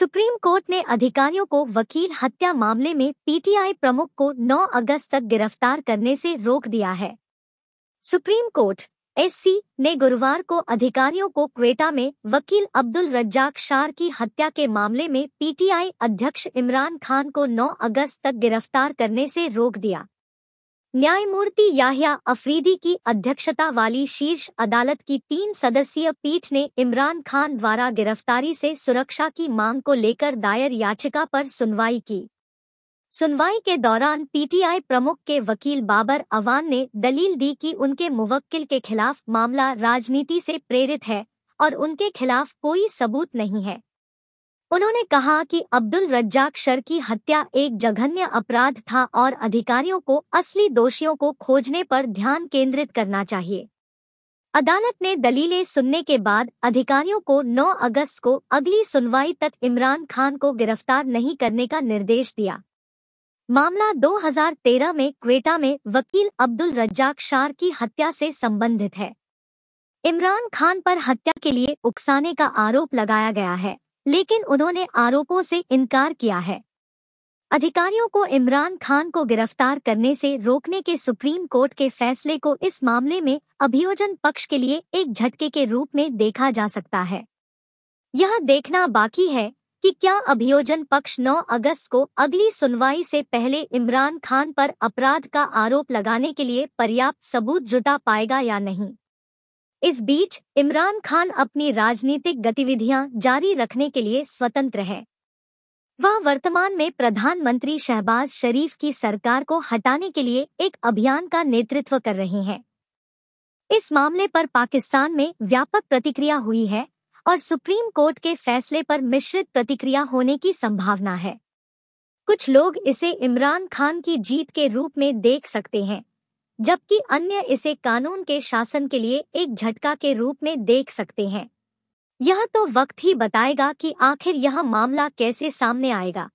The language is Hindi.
सुप्रीम कोर्ट ने अधिकारियों को वकील हत्या मामले में पीटीआई प्रमुख को 9 अगस्त तक गिरफ्तार करने से रोक दिया है सुप्रीम कोर्ट एससी ने गुरुवार को अधिकारियों को क्वेटा में वकील अब्दुल रज्जाक शार की हत्या के मामले में पीटीआई अध्यक्ष इमरान खान को 9 अगस्त तक गिरफ्तार करने से रोक दिया न्यायमूर्ति याहिया अफरीदी की अध्यक्षता वाली शीर्ष अदालत की तीन सदस्यीय पीठ ने इमरान खान द्वारा गिरफ्तारी से सुरक्षा की मांग को लेकर दायर याचिका पर सुनवाई की सुनवाई के दौरान पीटीआई प्रमुख के वकील बाबर अवान ने दलील दी कि उनके मुवक्किल के खिलाफ मामला राजनीति से प्रेरित है और उनके खिलाफ कोई सबूत नहीं है उन्होंने कहा कि अब्दुल रज्जाक शर की हत्या एक जघन्य अपराध था और अधिकारियों को असली दोषियों को खोजने पर ध्यान केंद्रित करना चाहिए अदालत ने दलीलें सुनने के बाद अधिकारियों को 9 अगस्त को अगली सुनवाई तक इमरान खान को गिरफ्तार नहीं करने का निर्देश दिया मामला 2013 में क्वेटा में वकील अब्दुल रज्जाक शार की हत्या से संबंधित है इमरान खान पर हत्या के लिए उकसाने का आरोप लगाया गया है लेकिन उन्होंने आरोपों से इनकार किया है अधिकारियों को इमरान खान को गिरफ्तार करने से रोकने के सुप्रीम कोर्ट के फैसले को इस मामले में अभियोजन पक्ष के लिए एक झटके के रूप में देखा जा सकता है यह देखना बाकी है कि क्या अभियोजन पक्ष 9 अगस्त को अगली सुनवाई से पहले इमरान खान पर अपराध का आरोप लगाने के लिए पर्याप्त सबूत जुटा पाएगा या नहीं इस बीच इमरान खान अपनी राजनीतिक गतिविधियां जारी रखने के लिए स्वतंत्र हैं वह वर्तमान में प्रधानमंत्री शहबाज शरीफ की सरकार को हटाने के लिए एक अभियान का नेतृत्व कर रहे हैं इस मामले पर पाकिस्तान में व्यापक प्रतिक्रिया हुई है और सुप्रीम कोर्ट के फैसले पर मिश्रित प्रतिक्रिया होने की संभावना है कुछ लोग इसे इमरान खान की जीत के रूप में देख सकते हैं जबकि अन्य इसे कानून के शासन के लिए एक झटका के रूप में देख सकते हैं यह तो वक्त ही बताएगा कि आखिर यह मामला कैसे सामने आएगा